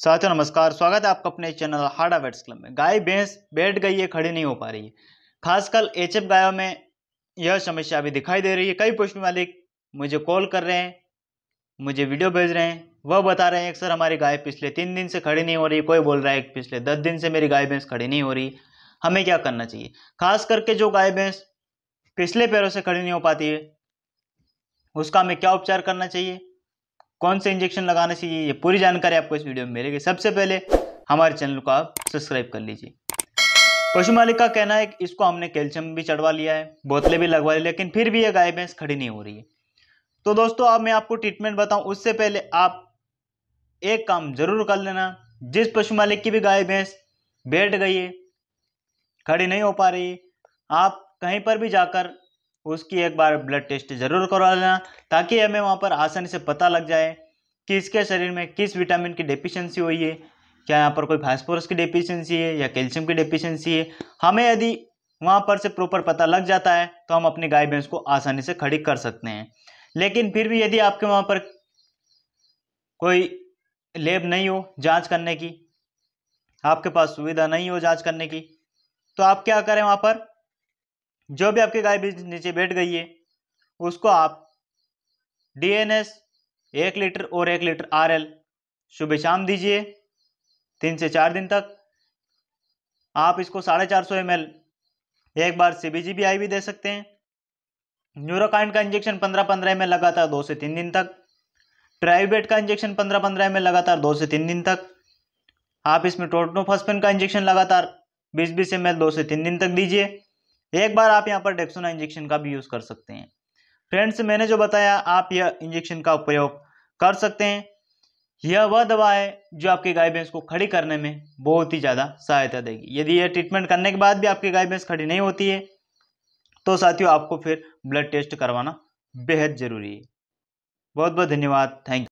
साथियों नमस्कार स्वागत है आपका अपने चैनल हाडा वेट्स क्लब में गाय भैंस बैठ गई है खड़ी नहीं हो पा रही है खासकर एच एफ गायों में यह समस्या अभी दिखाई दे रही है कई पशु मालिक मुझे कॉल कर रहे हैं मुझे वीडियो भेज रहे हैं वह बता रहे हैं कि सर हमारी गाय पिछले तीन दिन से खड़ी नहीं हो रही कोई बोल रहा है पिछले दस दिन से मेरी गाय भैंस खड़ी नहीं हो रही हमें क्या करना चाहिए खास करके जो गाय भैंस पिछले पैरों से खड़ी नहीं हो पाती है उसका हमें क्या उपचार करना चाहिए कौन से इंजेक्शन लगाने चाहिए ये पूरी जानकारी आपको इस वीडियो में मिलेगी सबसे पहले हमारे चैनल को आप सब्सक्राइब कर लीजिए पशु मालिक का कहना है कि इसको हमने कैल्शियम भी चढ़वा लिया है बोतलें भी लगवा ली लेकिन फिर भी ये गाय भैंस खड़ी नहीं हो रही है तो दोस्तों अब मैं आपको ट्रीटमेंट बताऊं उससे पहले आप एक काम जरूर कर लेना जिस पशु मालिक की भी गाय भैंस बैठ गई है खड़ी नहीं हो पा रही आप कहीं पर भी जाकर उसकी एक बार ब्लड टेस्ट ज़रूर करवा लेना ताकि हमें वहाँ पर आसानी से पता लग जाए कि इसके शरीर में किस विटामिन की डिफिशेंसी हुई है क्या यहाँ पर कोई फास्फोरस की डिफिशियंसी है या कैल्शियम की डिफिशेंसी है हमें यदि वहाँ पर से प्रॉपर पता लग जाता है तो हम अपनी गाय भैंस को आसानी से खड़ी कर सकते हैं लेकिन फिर भी यदि आपके वहाँ पर कोई लेब नहीं हो जांच करने की आपके पास सुविधा नहीं हो जांच करने की तो आप क्या करें वहाँ पर जो भी आपकी गाय बीज नीचे बैठ गई है उसको आप डी एन एस एक लीटर और एक लीटर आर एल सुबह शाम दीजिए तीन से चार दिन तक आप इसको साढ़े चार सौ एम एल एक बार C B G B I भी दे सकते हैं न्यूरोकाइंड का इंजेक्शन पंद्रह पंद्रह एम एल लगातार दो से तीन दिन तक ट्राइबेट का इंजेक्शन पंद्रह पंद्रह एम एल लगातार दो से तीन दिन तक आप इसमें टोटनोफॉस्फेन का इंजेक्शन लगातार बीस बीस एम एल दो से तीन दिन तक दीजिए एक बार आप यहाँ पर डेक्सोना इंजेक्शन का भी यूज़ कर सकते हैं फ्रेंड्स मैंने जो बताया आप यह इंजेक्शन का उपयोग कर सकते हैं यह वह दवा है जो आपकी गाय भैंस को खड़ी करने में बहुत ही ज़्यादा सहायता देगी यदि यह ट्रीटमेंट करने के बाद भी आपकी गाय भैंस खड़ी नहीं होती है तो साथियों आपको फिर ब्लड टेस्ट करवाना बेहद ज़रूरी है बहुत बहुत धन्यवाद थैंक